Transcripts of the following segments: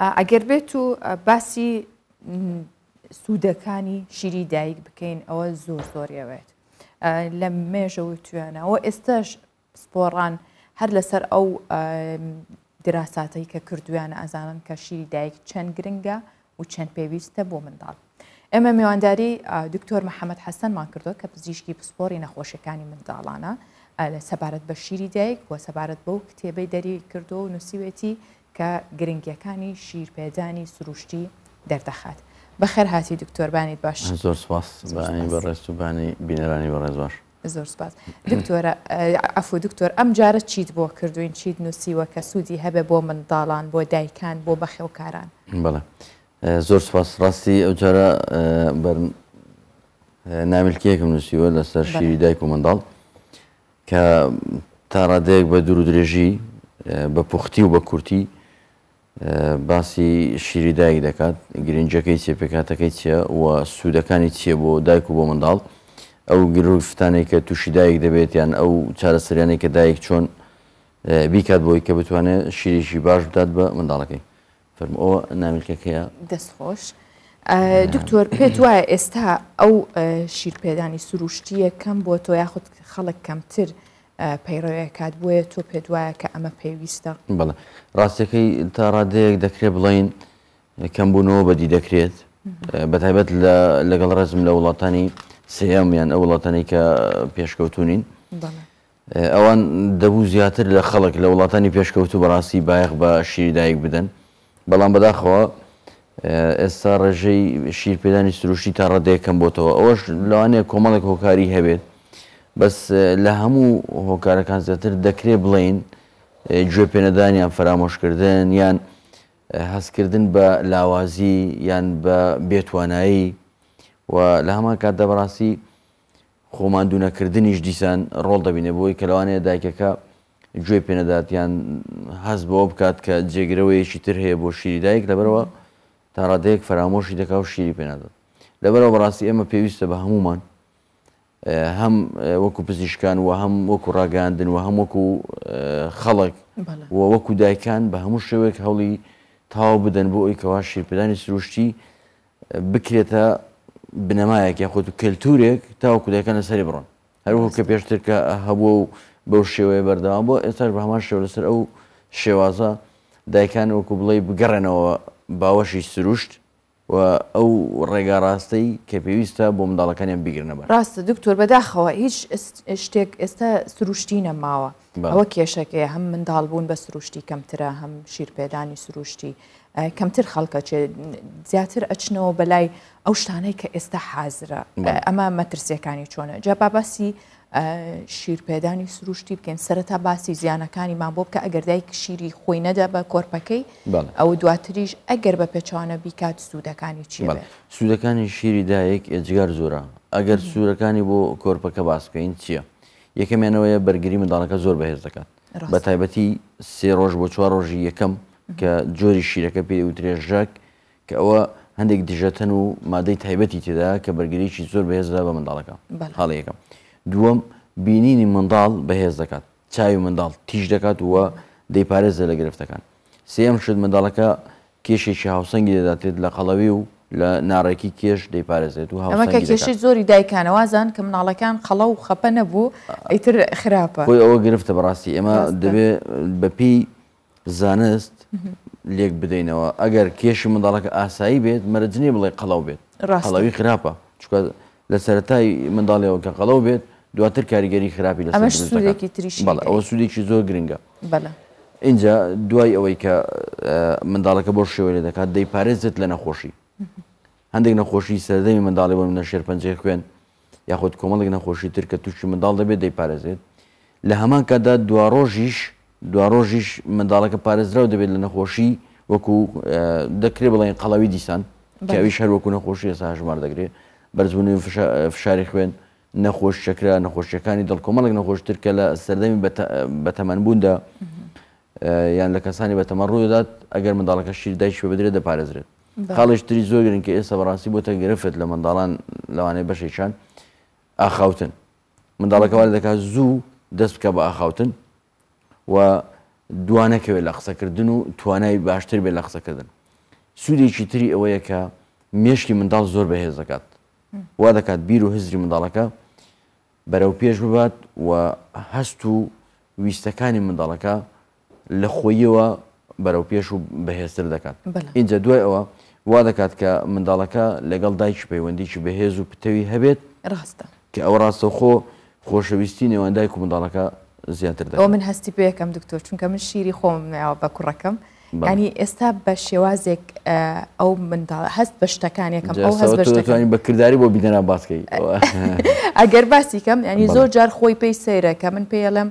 ئەگەر بێت و باسی سوودەکانی شیری دایک بکەین ئەوە زۆر زۆریەوێت لە مێژە و توێنەوە ئێستش سپۆڕان هەر لەسەر ئەو دراساتی کە کردویانە ئەزانن کە شیری دایک چەند گرنگە و چەند پێویستە بۆ منداڵ ئێمە میوانداری دکتۆر محەممەد حەسەنمان کردووە کە پزیشکی پسپۆری نەخۆشەکانی منداڵانە سەبارەت بە شیری دایک و سەبارەت بەو کتێبەی دەری کردو و نووسیوێتی کە گرنگیەکانی شیرپێدانی سروشتی دەردەخات بەخەر هاتی دکتۆربانیت باش زۆر سپاس بەڕێستوبانی بینەرانی بە ڕێزباش زۆر سپاس دکتۆرە ئەفو دکتۆر ئەم جارە چیت بۆ کردوین چیت نووسیوە کە سوودی هەبێ بۆ منداڵان بۆ دایکان بۆ بەخێوکاران بڵێ زۆر سپاس ڕاستی ئەو جارە نامیلکیەکەم نووسیوە لەسەر شیری دایک و منداڵ کە تا ڕادەیەک بە دوور و درێژی بە پوختی و بە کورتی باسی شیری دایک دەکات گرنجەکەی چێ پێکاتەکەی چیە و سوودەکانی چیە بۆ دایک و بۆ منداڵ ئەو گرفتانێک کە تووشی دایک دەبێت یان ئەو چارەسەریانێک کە دایک چۆن بیکات بۆی کە بتوانێت شیریشی باش بدات بە منداڵەکەی فەرم ئەوە نامیلکەکەیە دەستخۆش دکتۆر پێت وایە ئێستا ئەو شیرپێدانی سروشتیە کەم بۆ تۆ یاخود خەڵک کەمتر. پەیڕەوەی کات بۆیە تۆ پێت وایە کە ئەمە پێویستە بڵ ڕاستەکەی تا ڕادەیەک دەکرێت بڵین کەم بوونەوە بەدی دەکرێت بەتایبەت لەگەڵ ڕزم لە وڵاتانی سەیامیان ئەو وڵاتانی کە پێشکەوتونین ئەوان دەبوو زیاتر لە خەڵک لە وڵاتانی پێشکەوتو بەڕاستی بایەخ بە شیردایک بدەن بەڵام بەداخەوە ئێستا ڕێژەی شیرپێدانی سروشی تا ڕدەیەکەم بۆتەوە ئەوەش لەوانەیە کۆمەڵێک هۆکاری هەبێت بەس لە هەموو هۆکارەکان زیاتر دەکرێ بڵین گوێ پێنەدانیان فرامۆشکردن یان هەستکردن بە لاوازی یان بە بێتوانایی و لە هەمان کات دەبڕاستی خۆماندونەکردنیش دیسان ڕۆڵ دەبینێ بۆی کە لەوانەیە دایکەکە گوێ پێنەداتیان هەست بۆ بکات کە جێگرەوەیەکی تر هەیە بۆ شیری دایک لەبەرەوە تا ڕادەیەک فرامۆشی دەکا و شیری پێنادات لەبەرەوە بەڕاستی ئێمە پێویستە بە هەمومان هەم وەکو پزیشکان و هەم وەکو ڕاگاندن و هەم وەکو خەڵک و وەکو دایکان بە هەموو شێوێک هەوڵی تاو بدەن بۆ ئەوی کەوا شیرپدانی سروشتی بکرێتە بنەمایەک یاخۆت و کەلتورێک تاوەکو دایکان لە سەری بڕۆن هەروەک کە پێشتر کە هەبوو و بەو شێوەیە بەردەوام بۆ ئێستا بە هەمان شێو لەسەر ئەو شێوازە دایکان وەکو بڵێ بگەڕێنەوە باوەشی سروشت ئەو ڕێگاڕاستەی کە پێویستە بۆ منداڵەکانیان بگرنەوە ڕاستە دکتۆر بەداخەوە هیچ شتێک ئێستا سروشتی نەماوە ئەوە کێشەکەی هەم منداڵ بوون بە سروشتی کەمترە هەم شیرپێدانی سروشتی کەمتر خەڵکە زیاتر ئەچنەوە بەلای ئەو شتانەی کە ئێستا حازرە ئەمە مەترسیەکانی چۆنە جا باباسی شیرپێدانی سروشتی بکەین سەرەتا باسی زیانەکانیمان بۆ بکە ئەگەر دایک شیری خۆی نەدا بە کۆرپەکەی ئەو دواتریش ئەگەر بە پێچوانە بیکات سوودەکانی چی سوودەکانی شیری دایک ئەجگار زۆرە ئەگەر سوورەکانی بۆ کۆرپەکە باسکەین چییە؟ یەکەمێنەوەیە بەرگری منداڵەکە زۆر بەهێز دەکات بە تایبەتی سێ ڕۆژ بۆ چوار ڕۆژی یەکەم کە جۆری شیرەکە پێ وترێژژاک کە ئەوە هەندێک دژەتەن و مادەی تایبەتی تێدا کە بەرگریی زۆر بەهێزدا بە منداڵەکە هەڵ یەکەم دووەم بینینی منداڵ بەهێز دەکات چاوی منداڵ تیژ دەکات وە دەیپارێزە لە گرفتەکان سم شت منداڵەکە کێشێکی هاوسەنگی دەداتێت لە قەڵەوی و لە ناڕێکی کێش دەیپارێزێت و هەمەکە کێشی زۆری دایکانەوازان کە مناڵەکان خەڵە و خەپە نەبوو ئیتر خراپە خۆی ئەوە گرفتە بەڕاستی ئێمە دەبێت بەپی زانست لێک بدەینەوە ئەگەر کێشی منداڵەکە ئاسایی بێت مەرجنی بڵێ قەڵاو بێت قەڵەوی خراپە چکە لە سەرەتای منداڵیەوە کە قەڵەو بێت دواتر کاریگەری خراپی لە ئەمەش سوودێکی تریش ئەوە سوودێکی زۆر گرنگە اینجا دوای ئەوەی کە منداڵەکە بۆ شێوە لێ دەکات دەی پارێزت لە نەخۆشی هەندێک نەخۆشی سەردەمی منداڵی بۆ منە شێر پنجێ خوێن یاخود کۆمەڵێک نەخۆشی تر کە تووشی منداڵ دەبێت دەی پارێزێت لە هەمان کادا دوا ڕۆژیش دوا ڕۆژیش منداڵەکە پارێزراو دەبێت لە نەخۆشی وەکو دەکرێت بڵێن قەڵەوی دیسان کاویش هەر وەکو نەخۆشی ئێستا هەژمار دەگرێت بەرزبوونی فشاری خوێن نەخۆشەکرا نەخۆشیەکانی دڵکۆمەڵک نەخۆشتر کە لە سەردەمی بەتەمەنبووندا یان لە کەسانی بەتەمە ڕوودات ئەگەر منداڵەکە شیر دایشوە بدرێت دەپارێزرێت خاڵش تری زۆر گرن کە ئێستا بەڕاستی بۆتە گرفت لە منداڵان لەوانەیە بەشێکشان ئاخاوتن منداڵەکەوان دەکات زوو دەست بکە بە ئاخاوتن و دوانەکەوێت لە قسەکردن و توانای باشتر بێت لە قسەکردن سوودێکی تری ئەوەیە کە مێشکی منداڵ زۆر بەهێز دەکات وا دەکات بیر و هزری منداڵەکە بەرەو پێش ببات و هەست و ویستەکانی منداڵەکە لە خۆیەوە بەرەو پێش و بەهێزتر دەکات اینجا دوای ئەوە وا دەکات کە منداڵەکە لەگەڵ دایک پەیوەندیی بەهێز و پتەوی هەبێت ڕاستە کە ئەو ڕاستە خۆ خۆشەویستی نێوان دایک و منداڵەکە زیاتر دەکات من هەستی پێەکەم دکتۆر چونکە من شیری خۆم ناوە بە کوڕەکەم. ینی ئێستا بە شێوازێک ئەو منداڵ هەست بە شتەکانێکم ئەو هەست بەشتەکانی بەکردداری بۆ بیدەنا باسکەی ئەگەر باسیکەم ینی زۆر جار خۆی پێی سەیرە کە من پێڵم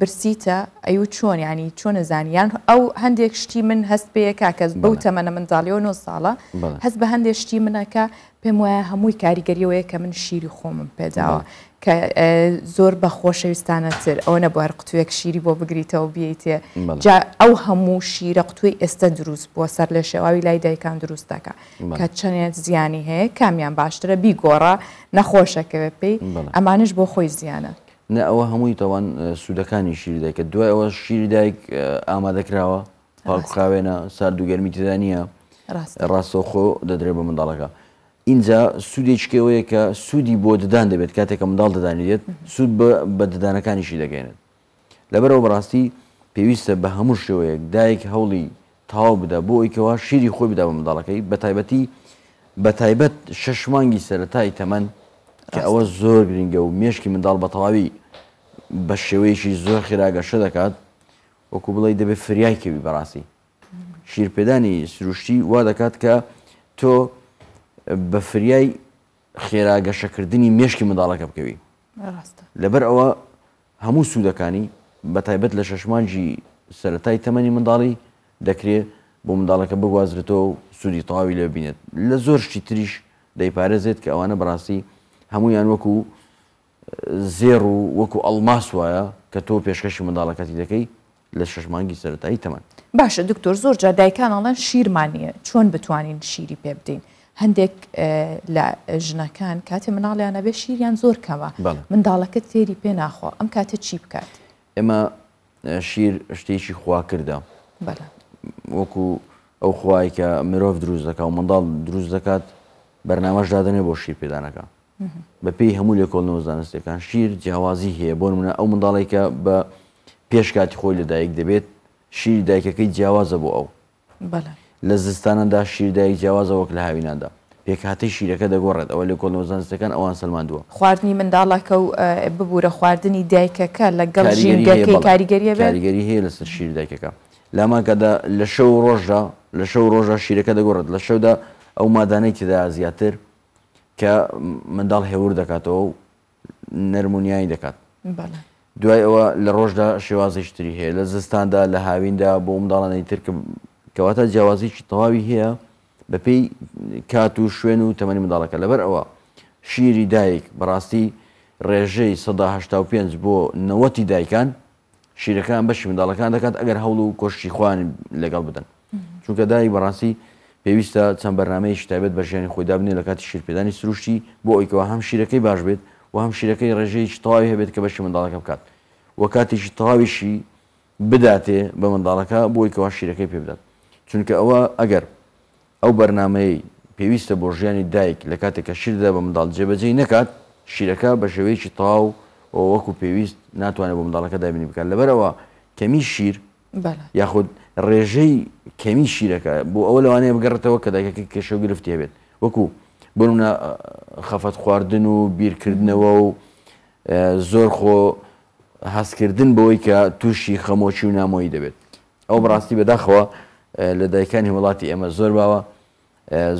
برسیتە ئەیو چۆن ینی چۆنە زانیان ئەو هەندێک شتی من هەست پێیەکە کەس بەو تەمەە منداڵیەوە نۆ ساڵە هەست بە هەندێک شتی منەکە پێم وایە هەمووی کاریگەریەوەی کە من شیری خۆمم پێداوە کە زۆر بە خۆشەویستانەتر ئەوە نەبوو هەر قوتوێک شیری بۆ بگریتەوە بیتێ ئەو هەموو شیرە قوتوی ئێستا دروست بۆ سەر لە شێواوی لای دایکان دروست دەکە کە چەندێت زیانی هەیە کامیان باشترە بیگۆڕە نەخۆشەکەوێ پێی ئەمانش بۆ خۆی زیانە. نە ئەوە هەمووی تەوان سوودەکانی شیری دایککە دوای ئەوە شیری دایک ئامادەکراوە پاکخاوێنە ساردوگەرمی تدانە ڕاستەخۆ دەدرێ بە منداڵەکە. اینجا سوودێکێوەیە کە سوودی بۆ ددان دەبێت کاتێکە منداڵ دەدانێت سوود بە ددانەکانیشی دەگەێنێت لەبەرەوە بڕاستی پێویستە بە هەموو شێوەیەک دایک هەوڵی تاو بدا بۆ ئەوەوە شیری خۆی بدا بە منداڵەکەی بە تایبەتی بە تایبەت شش مانگی سەرەتای تەمەەن کە ئەوە زۆر گرنگە و مێشکی منداڵ بە تەواوی بە شێوەیەکی زۆر خێراگەشە دەکات وەکو بڵی دەبێت فریایکەوی بەڕاستی شیرپێدانی سروشتی وا دەکات کە تۆ بە فریای خێراگەشەکردنی مشکی منداڵەکە بکەوی لەبەر ئەوە هەموو سوودەکانی بە تایبەت لە شەشمانجی سەتای تەمەنی منداڵی دەکرێت بۆ منداڵەکە بگوازرێتەوە و سوودی تەواوی لێ بینێت لە زۆر شتی تریش دەیپارێزێت کە ئەوانە بڕاستی هەمویان وەکو زێر و وەکو ئەڵماس وایە کە تۆ پێشکەشی منداڵەکەتی دەکەی لە شەشمانگی سەتایی تەمەن باشە دکتۆر زۆر جا دایکان ئەڵەن شیرمانە چۆن بتوانین شیری پێ بدەین. هەندێک لە ژنەکان کاتێ مناڵیانە بێ شیریان زۆر کەمە منداڵەکە تێری پێ ناخۆ ئەم کاتە چی بکات ئێمە شیر شتێکی خوا کردە وەکو ئەو خوای کە مرۆڤ دروست دەکات و منداڵ دروست دەکات بەرنامەش دادنێ بۆ شیر پێدانەکە بە پێی هەموو لێکۆڵ نەوەزانستەکان شیر جیاوازی هەیە بۆ منە ئەو منداڵێکە بە پێشکاتی خۆی لەدایک دەبێت شیری دایکەکەی جیاوازە بۆ ئەو بەە لە زستانەدا شیردایی جیاوازە وەک لە هاوینادا پێکاتی شیرەکە دەگۆڕێت ئەوە لە کۆلۆزانستەکان ئەوان سلماندووە خواردنی منداڵەکە و ببوورە خواردنی دایکەکە لەگەڵ ژینگەکەی کاریگەریە کاریگەری هەیە لە شیر دایکەکە لامانکەدا لە شەو ڕۆژدا لە شەو ڕۆژە شیرەکە دەگۆڕێت لە شەودا ئەو مادانەی تدا زیاتر کە منداڵ هێور دەکاتەوە و نەرمونیایی دەکات دوای ئەوە لە ڕۆژدا شێوازیشتری هەیە لە زستاندا لە هاویندا بۆ منداڵانەی ترکە کەواتە جیاوازیکی تەواوی هەیە بە پێی کات و شوێن و تەمەنی منداڵەکە لەبەر ئەوە شیری دایک بەڕاستی ڕێژەی 1995 بۆ نەوەتی دایکان شیرەکان بەشی منداڵەکان دەکات ئەگەر هەوڵ و کۆشتی خوان لەگەڵ بدەن چونکە دایک بەڕاستی پێویستە چەند بەرنمەی شتابێت بە ژیانی خۆیدا بنێ لە کاتی شیرپێدانی سروشتی بۆ ئەویکەوە هەم شیرەکەی باش بێت و هەم شیرەکەی ڕێژەی تەواوی هەبێت کە بەشی منداڵەکە بکات وە کاتیشی تەواویشی بداتێ بە منداڵەکە بۆ ئەویکەوە شیرەکەی پێ بدات چونکە ئەوە ئەگەر ئەو بەرنمەی پێویستە بۆ ژیانی دایک لە کاتێککە شیردا بە منداڵ جێبەجێی نکات شیرەکە بە شێوەیەکی تاو و وەکو پێویست ناتوانێت بۆ منداڵەکە دابینی بکات لەبەرەوە کەمی شیر یاخود ڕێژەی کەمی شیرەکە بۆ ئەوە لەوانەیە بگەڕێتەوە کە دایکەکە کێشە گرفتی هەبێت وەکو بۆنە خەفەت خواردن و بیرکردنەوە و زۆر خۆ هەستکردن بەوەی کە تووشی خەمۆچی و نامۆی دەبێت ئەو بڕاستی بەداخەوە لە دایکانی وڵاتی ئێمە زۆر باوە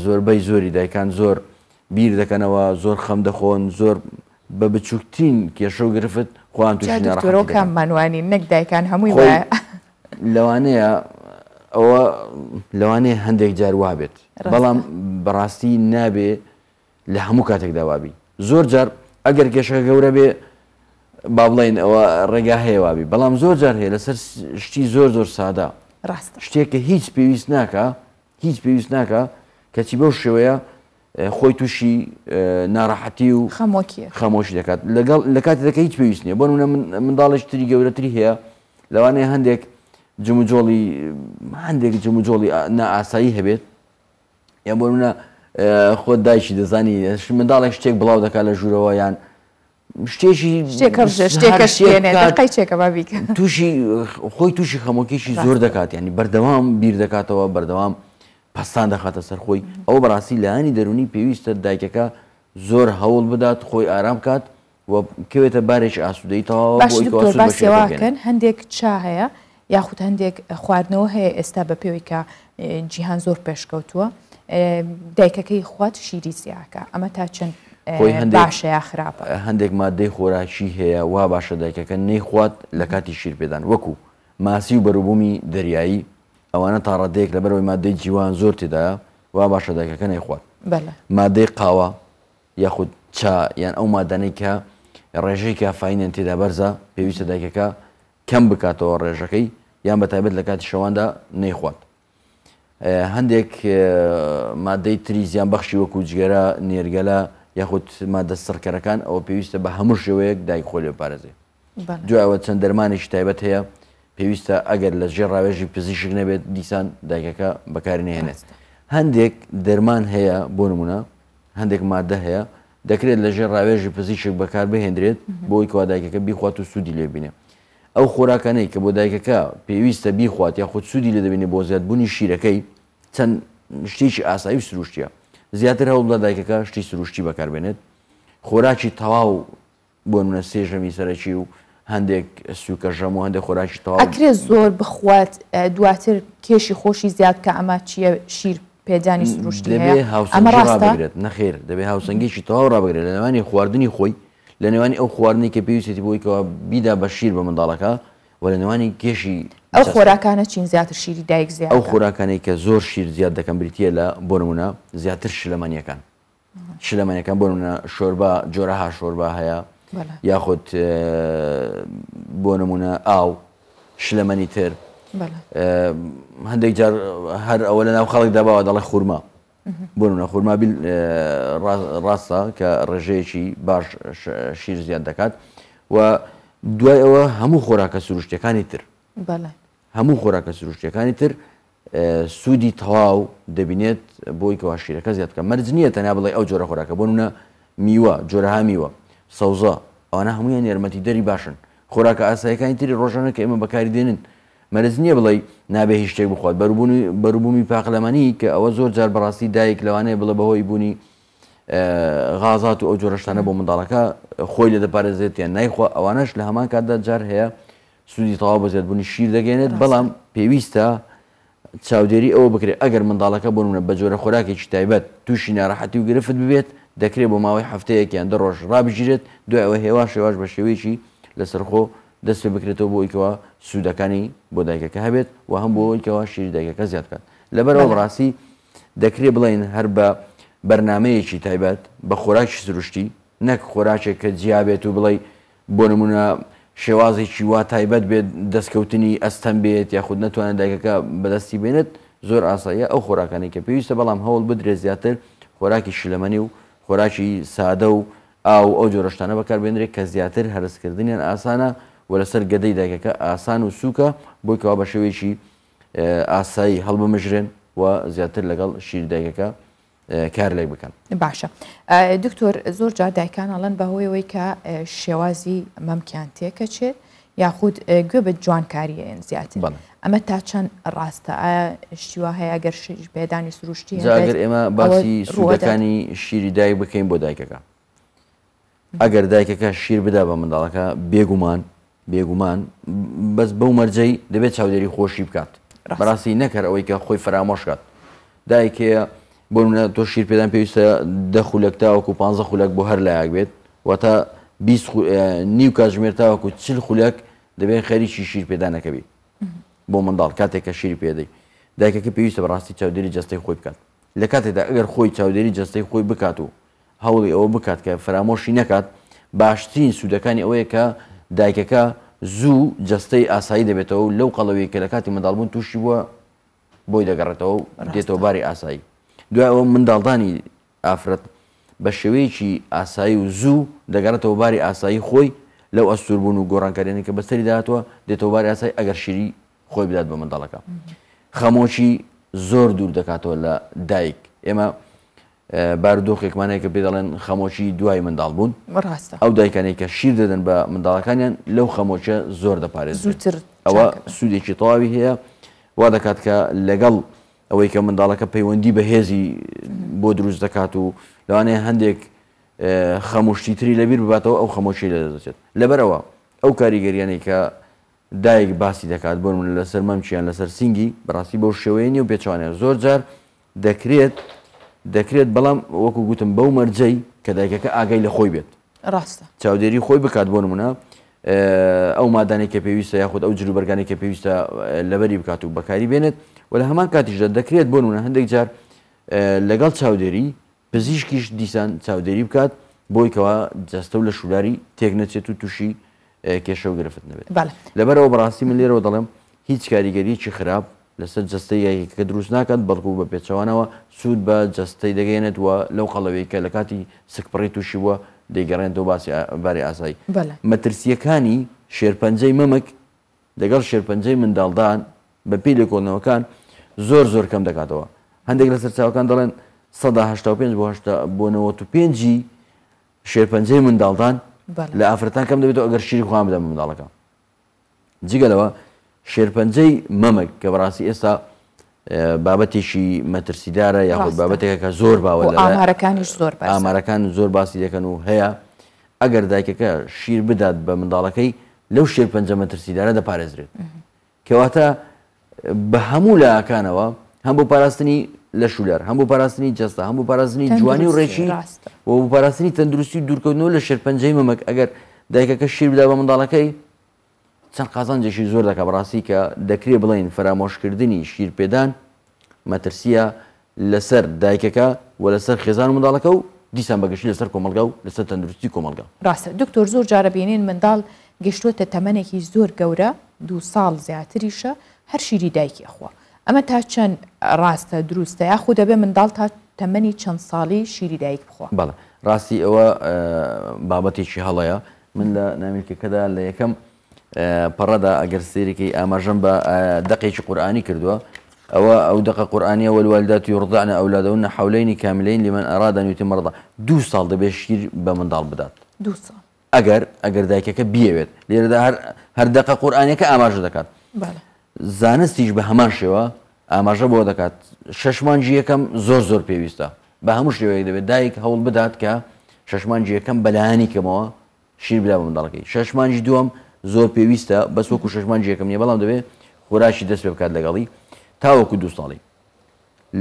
زۆربەی زۆری دایکان زۆر بیر دەکەنەوە زۆر خەم دەخۆن زۆر بە بچووکتین کێشە و گرفت خۆیان توۆکانمانوانی نەک دایکان هەمووی لەوانەیە ئەوە لەوانەیە هەندێک جار وابێت بەڵام بەڕاستی نابێ لە هەموو کاتێکدا وابی زۆر جار ئەگەر کێشەکە گەورە بێ با بڵێن ئەوە ڕێگا هەیە وابی بەڵام زۆر جار هەیە لەسەر شتی زۆر زۆر سادا شتێکە هیچ پێویست ناکە هیچ پێویست ناکە کەچی بەو شێوەیە خۆی تووشی ناڕاحەتی و خەمۆشی دەکات لەگەڵ لە کاتێکەکە هیچ پێویست نیە بۆنە منداڵێک تری گەورەتری هەیە لەوانەیە هەندێک جموجۆڵی هەندێک جموجۆڵی نائاسایی هەبێت یان بۆنە خۆت دایکی دەزانی منداڵێک شتێک بڵاو دەکات لە ژوورەوە یان شتێکی شتێکە شتێکە بابیکە تووشی خۆی تووشی خەمۆکیشی زۆر دەکات ینی بەردەوام بیر دەکاتەوە بەردەوام پستان دەخاتە سەر خۆی ئەو بەڕاستی لایانی دەرونی پێویستە دایکەکە زۆر هەوڵ بدات خۆی ئارام کات کوێتە بارێک ئاسوودەی تاواکەن هەندێک چا هەیە یاخود هەندێک خواردنەوە هەیە ئێستا بە پێویکە جیهان زۆر پێشکەوتووە دایکەکەی خوات شیری زیاکە ئەمە تا چەند باشەیە خراپە هەندێک مادەی خۆراکی هەیە وا باشە دایکەکە نەیخوات لە کاتی شیر پێدان وەکو ماسی و بەروبوومی دەریایی ئەوانە تا ڕادێک لە بەرەوەی مادەی جیوان زۆر تێدایە وا باشە دایکەکە نەیخوات مادەی قاوە یاخود چا یان ئەو مادەنەی کە ڕێژەی کافاینیان تێدا بەرزە پێویستە دایکەکە کەم بکاتەوە ڕێژەکەی یان بەتابێت لە کاتی شەواندا نەیخوات هەندێک مادەی تری زیان بەخشی وەکو جگەرە نێرگەلە یاخود مادە سەرکەرەکان ئەوە پێویستە بە هەموو شێوەیەک دای خۆلێ پارێزێ دوایەوە چەند دەرمانێکی تایبەت هەیە پێویستە ئەگەر لە ژێ ڕاوێژی پزیشک نەبێت دیسان دایکەکە بەکارنێنێت هەندێک دەرمان هەیە بۆ نمونە هەندێک مادە هەیە دەکرێت لە ژێر ڕاوێژی پزیشک بەکار بهێنرێت بۆی کوا دایکەکە بیخوات و سوودی لێبینێ ئەو خۆراکانەی کە بۆ دایکەکە پێویستە بیخوات یا خودود سوودی لە دەبینێ بۆ زیاد بوونی شیرەکەی چەند شتێکی ئاسایی سروشتە زیاتر هەوڵ لە دایکەکە شتی سروشتی بەکاربێنێت خۆراکی تەواو بۆ منە سێژەمی سەرەکی و هەندێک سوکە ژەم و هەندێک خۆراکی تەواو ئەکرێت زۆر بخوات دواتر کێشی خۆشی زیاد کە ئەمە چیە شیر پێدانی سروشتی ئەمە ڕاستگرێت نەخێر دەبێ هاوسنگێکی تەواو ڕابگرێت لە نێوانی خواردنی خۆی لە نێوانی ئەو خواردنی کە پێویستی بۆیکەوە بیدا بە شیر بە منداڵەکە وە لە نێوانی گێشی ئەو خۆراکانە چین زیاتر شیری دایک زیات ئەو خۆراکانەی کە زۆر شیر زیاد دەکەم بریتە لە بۆنمونە زیاتر شلەمانیەکان شلەمانەکان بۆنمونە شۆربە جۆرەها شۆربە هەیە یاخود بۆ نمونە ئاو شلەمەنی تر هەندێک جار هەر ئەوە لە ناو خەڵک داباوە دەڵی خورما بۆنە خورما ڕاستە کە ڕێژەیەکی باش شیر زیاد دەکات و دوای ئەوە هەموو خۆراکە سروشتەکانی تر هەموو خۆراکە سروشتەکانی تر سوودی تەواو دەبینێت بۆی کەوا شیرەکە زیاتکە مەرج نییە تەنیا بڵێ ئەو جۆرە خۆراکە بۆنە میوە جۆرەها میوە سەوزە ئەوانە هەمویان یارمەتی دەری باشن خۆراکە ئاسایەکانی تری ڕۆژانە کە ئێمە بەکاری دێنن مەرز نییە بڵێ نابێ هیچ شتێک بخوات بەربوومی پاقلەمانی کە ئەوە زۆر جار بەڕاستی دایک لەوانەیە بڵە بەهۆی بوونی غازات و ئەو جۆرەشتانە بۆ منداڵەکە خۆی لە دەپارێزێت یان نایخوا ئەوانەش لە هەمان کاتدا جار هەیە سوودی تەواو بەزێت بوونی شیر دەگەێنێت بەڵام پێویستە چاودێری ئەوە بکرێت ئەگەر منداڵەکە بوونە بە جۆرە خۆراکێکی تایبەت تووشی ناڕەحەتی و گرفت ببێت دەکرێت بۆ ماوەی هەفتەیەکیان دە ڕۆژ ڕابژیرێت دوای ئەوە هێوا شێواش بە شێوەیەکی لەسەرخۆ دەست پێ بکرێتەوە بۆ ئیکەوە سوودەکانی بۆ دایکەکە هەبێت و هەم بۆ ئەوکەوە شیر دایکەکە زیادکات لەبەرەوە ڕاستی دەکرێت بڵین هەر بە بەرنمەیەکی تایبەت بە خۆراکی سروشتی نەک خۆراکێک کە جیابێت و بڵێ بۆ نمونە شێوازێکی وا تایبەت بێت دەستکەوتنی ئەستەم بێت یاخود نتوانێت دایکەکە بەدەستی بێنێت زۆر ئاساییە ئەو خۆراکانی کە پێویستە بەڵام هەوڵ بدرێ زیاتر خۆراکی شلەمەنی و خۆراکی سادە و ئاو ئەو جۆرەشتانە بەکاربێنرێت کە زیاتر هەرسکردنیان ئاسانە و لەسەر گەدەی دایکەکە ئاسان و سوکە بۆی کەوا بە شێوێکی ئاسایی هەڵبمەژرێن و زیاتر لەگەڵ شیر دایکەکە کار لێ بکەن باشە دکتۆر زۆر جا دایکان ئەڵەن بەهۆیەوەی کە شێوازی مەمکیان تێکەچێت یاخود گوێ بە جوانکاریەن زیاتر ئەمە تا چەند ڕاستە شیوا هەیە گەر بێدانی سروشتی زاگەر ئێمە باسی سوودەکانی شیری دای بکەین بۆ دایکەکە ئەگەر دایکەکە شیر بدا بە منداڵەکە بێگومان بێگومان بەس بەو مەرجەی دەبێت چاودێری خۆشی بکات بەڕاستی نەکەر ئەوەی کە خۆی فرامۆشکات دایکەیە بۆ منە تۆ شیر پێدان پێویستە دە خولەک تاوەکو 15 خولەک بۆ هەر لایەک بێت و تا نیو کاتژمێر تاوەکو چل خولەک دەبێت خەریکی شیر پێدانەکەبی بۆ منداڵ کاتێککە شیری پێدەی دایکەکە پێویستە بەڕاستی چاودێری جستەی خۆی بکات لە کاتێکدا ئەگەر خۆی چاودێری جستەی خۆی بکات و هەوڵی ئەوە بکات کە فرامۆشی نەکات باشترین سوودەکانی ئەوەیە کە دایکەکە زوو جستەی ئاسایی دەبێتەوە لەو قەڵەوەی کە لە کاتی منداڵبوون تووشی بووە بۆی دەگەڕێتەوە دێتەوە باری ئاسایی دوای ئەوە منداڵدانی ئافرەت بە شێوەیەکی ئاسایی و زوو دەگەڕێتەوە باری ئاسایی خۆی لەو ئەستور بوون و گۆڕانکارێنی کە بەسەری داهاتوە دێتەوە باری ئاسایی ئەگەر شیری خۆی بدات بە منداڵەکە خەمۆچی زۆر دوور دەکاتەوە لە دایک ئێمە باردۆخێکمانەیە کە پێدەڵێن خەمۆچی دوای منداڵ بوون ئەو دایکانەیە کە شیر دەدەن بە منداڵەکانیان لەو خەمۆچە زۆر دەپارێت زووتر ئەوە سوودێکی تەواوی هەیە وا دەکات کە لەگەڵ ئەوەی کە منداڵەکە پەیوەندی بەهێزی بۆ دروست دەکات و لەوانێ هەندێک خەموشتی تری لەبییر بباتەوە ئەو خەمۆشی لە دەچێت لەبەرەوە ئەو کاریگەریانەی کە دایک باسی دەکات بۆ من لەسەر مەمچیان لەسەر سنگی بەڕاستی بەو شێوەیە نیە و پێچوانێت زۆر جار دەکرێت دەکرێت بەڵام وەکو گوتم بەو مەرجەی کە دایکەکە ئاگای لە خۆی بێت ڕاستە چاودێری خۆی بکات بۆ منە ئەو مادانێک کە پێویستە یاخود ئەو جلوبەرگانی کە پێویستە لەبەری بکات و بەکاری بێنێت و لە هەمان کاتیشدا دەکرێت بۆنە هەندێک جار لەگەڵ چاودێری پزیشکیش دیسان چاودێری بکات بۆیکەوە جەستە و لە شولاری تێک نەچێت و تووشی کێشە و گرفت نبێت لەبەرەوە بەڕاستی من لێرەوە دەڵێم هیچ کاریگەریکی خراپ لەسەر جستەی کە دروست ناکات بەڵکو بە پێچوانەوە سوود بە جستەی دەگەێنێت وە لەو قەڵەوەی کە لە کاتی سکپڕی تووشی وە دەیگەڕێن تۆ باسی باری ئاسایی مەترسیەکانی شێرپەنجەی مەمەک لەگەڵ شێرپەنجەی منداڵدان بە پێی لێکۆنەوەکان زۆر زۆر کەم دەکاتەوە هەندێک لە سەرچاوەکان دەڵێن 1995 بۆ پێنجی شێرپەنجەی منداڵدان لە ئافرەتان کەم دەبێت ئەگەر شیری خوان بدەم منداڵەکە جگەلەوە شێرپەنجەی مەمەک کە بەڕاستی ئێستا بابەتێکی مەترسیدارە یاخود بابەتێکەکە زۆر باوە ئامارەکانیش زۆر ئامارەکان زۆر باسی دەکەن و هەیە ئەگەر دایکەکە شیر بدات بە منداڵەکەی لەو شێر پەنجە مەترسیدارە دەپارێزرێت کەواتە بە هەموو لایەکانەوە هەم بۆ پاراستنی لە شولار هەم بۆ پاراستنی جەستا هەم بۆ پاراستنی جوانی و ڕێکی و بۆ پاراستنی تەندروستی دوورکەوتنەوە لە شێرپەنجەی مەمەک ئەگەر دایکەکە شیر بدا بە منداڵەکەی چەند قازانجێکی زۆر دەکە بڕاستی کە دەکرێ بڵین فرامۆشکردنی شیرپێدان مەترسیە لەسەر دایکەکە و لەسەر خێزان منداڵەکە و دیسان بەگەشتی لەسەر کۆمەلگا و لەسەر تەندروستی کۆمەلگا ڕاستە دکتۆر زۆر جارەبیێنین منداڵ گەشتوتە تەمەێکی زۆر گەورە دوو ساڵ زیاتریشە هەر شیری دایکی خوا ئەمە تا چەند ڕاستە دروستە یاخود دەبێ منداڵ تا تەمەنی چەند ساڵی شیری دایک بخوا بەڵە ڕاستی ئەوە بابەتێکی هەڵەیە من لە نامیلکەکەدا لە یەکەم پەڕەدا ئەگەر سێرێکی ئاماژەم بە دقێکی قورآانی کردووە ئەوە ئەو دقه قورآانیە وەلوالدات یڕدانە ئەولادەونە حولینی کاملین لمن ئەرادا نوتی مەڕدا دو ساڵ دەبێت شیر بە منداڵ بدات ئەگەر ئەگەر دایکەکە بیەوێت لێرەدا هەر دقه قورآانیەکە ئاماژە دەکات زانستیش بە هەمان شێوە ئاماژە بۆ دەکات شەشمانجی یەکەم زۆر زۆر پێویستە بە هەموو شێوەیە دەبێت دایک هەوڵ بدات کە شەشمانجی یەکەم بەلایانی کەمەوە شیر بلا بە منداڵەکەی شەشمانجی دووەم زۆر پێویستە بەس وەکو شەشمان جێکم نیە بەڵام دەبێت خۆراشی دەست پێ بکات لەگەڵی تاوەکو دو ساڵی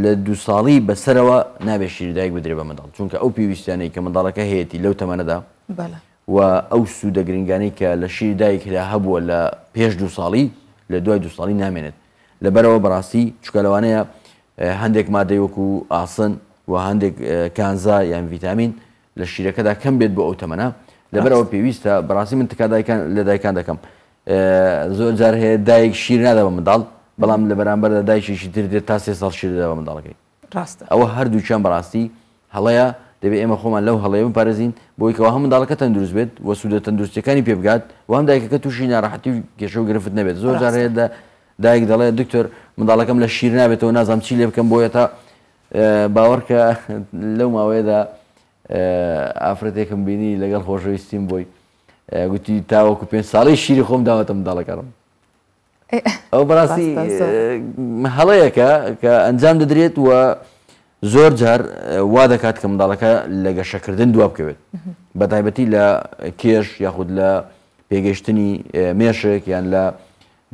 لە دو ساڵی بەسەرەوە نابێت شیردایک بدرێ بە منداڵ چونکە ئەو پێویستیانەی کە منداڵەکە هەیەی لەو تەمەەدا و ئەو سوودە گرنگانەی کە لە شیردایکدا هەبووە لە پێش دو ساڵی لە دوای دو ساڵی نامێنێت لەبەرەوە بەڕاستی چکە لەوانەیە هەندێک مادەیوەکو ئاسن و هەندێک کانزا یان ڤیتامین لە شیرەکەدا کەم بێت بۆ ئەو تەمەە لەبەرەوە پێویستە بەڕاستی من تک لە دایکان دەکەم زۆر جار هەیە دایک شیر نادەوە منداڵ بەڵام لە بەرامبەر دایکیشی تر دێت تا سێ ساڵ شیر دەوە منداڵەکەی ڕاستە ئەوە هەردووچیان بەڕاستی هەڵەیە دەبێت ئێمە خۆمان لەو هەڵەیە پارێزین بۆیکەوە هەم منداڵەکە تەندروست بێت وەسوودە تەندروستەکانی پێبگات وام دایکەکە تووشی ناڕاحەتی و گێشە و گرفت نەبێت زۆر جار هەیە دایک دەڵێ دکتۆر منداڵەکەم لە شیر نابێتەوە نازام چی لێ بکەم بۆیە تا باوەڕکە لەو ماوەیەدا ئافرەتێکم بینی لەگەڵ خۆشەویستیم بۆی گوتی تاوەکو پێ ساڵی شیری خۆم داوەتم داڵەکەم ئەو بەڕاستی هەڵەیەەکە کە ئەنجام دەدرێت وە زۆر جار وا دەکات کە منداڵەکە لە گەشەکردن دوا بکەوێت بە تایبەتی لە کێش یاخود لە پێگەشتنی مێشێک یان لە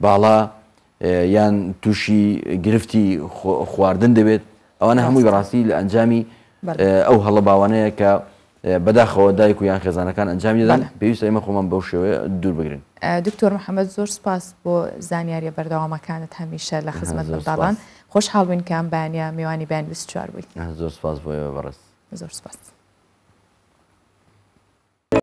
باڵا یان تووشی گرفتی خواردن دەبێت ئەوانە هەمووی بەڕاستی لە ئەنجامی ئەو هەڵە باوانەیە کە بەداخەوە دایک و یان خێزانەکان ئەنجام دەدان پێویست ئێمە خۆمان بەو شێوەیە دوور بگرن دکتۆر محەممەد زۆر سپاس بۆ زانیاریە بەردەوامەکانت هەمیشە لە خزمەت منداڵان خۆش هاڵبووین کام بانیا میوانی بان 24 بوویت زۆر سپاس بۆ بەڕست زۆر سپاس.